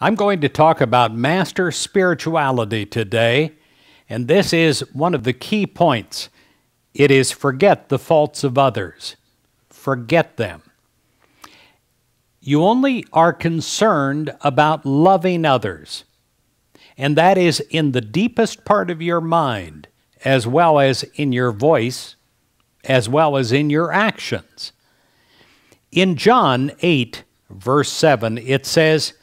I'm going to talk about master spirituality today, and this is one of the key points. It is forget the faults of others, forget them. You only are concerned about loving others, and that is in the deepest part of your mind, as well as in your voice, as well as in your actions. In John 8, verse 7, it says,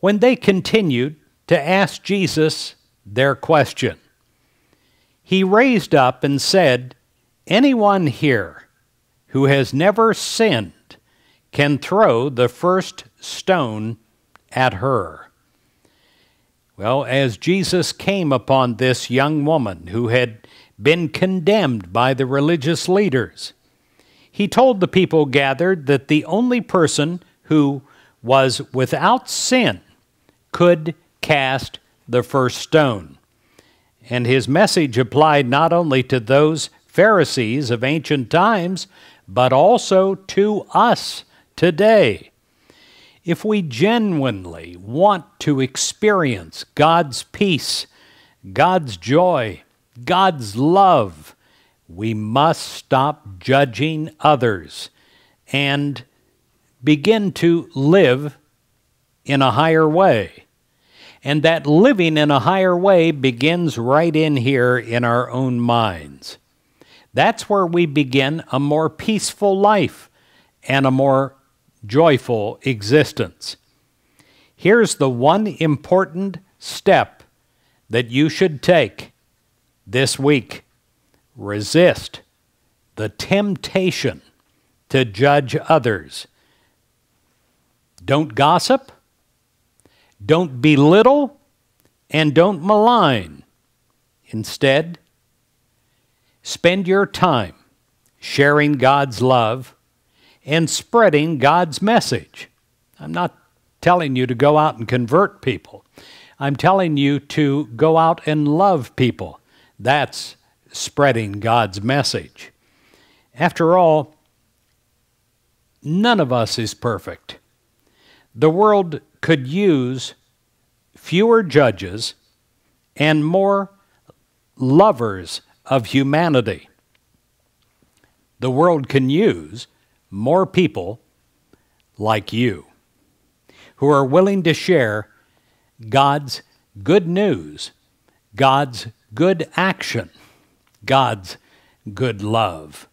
when they continued to ask Jesus their question. He raised up and said, Anyone here who has never sinned can throw the first stone at her. Well, as Jesus came upon this young woman who had been condemned by the religious leaders, he told the people gathered that the only person who was without sin could cast the first stone. And his message applied not only to those Pharisees of ancient times, but also to us today. If we genuinely want to experience God's peace, God's joy, God's love, we must stop judging others and begin to live in a higher way. And that living in a higher way begins right in here in our own minds. That's where we begin a more peaceful life and a more joyful existence. Here's the one important step that you should take this week resist the temptation to judge others. Don't gossip. Don't belittle and don't malign. Instead, spend your time sharing God's love and spreading God's message. I'm not telling you to go out and convert people. I'm telling you to go out and love people. That's spreading God's message. After all, none of us is perfect. The world could use fewer judges and more lovers of humanity. The world can use more people like you who are willing to share God's good news, God's good action, God's good love.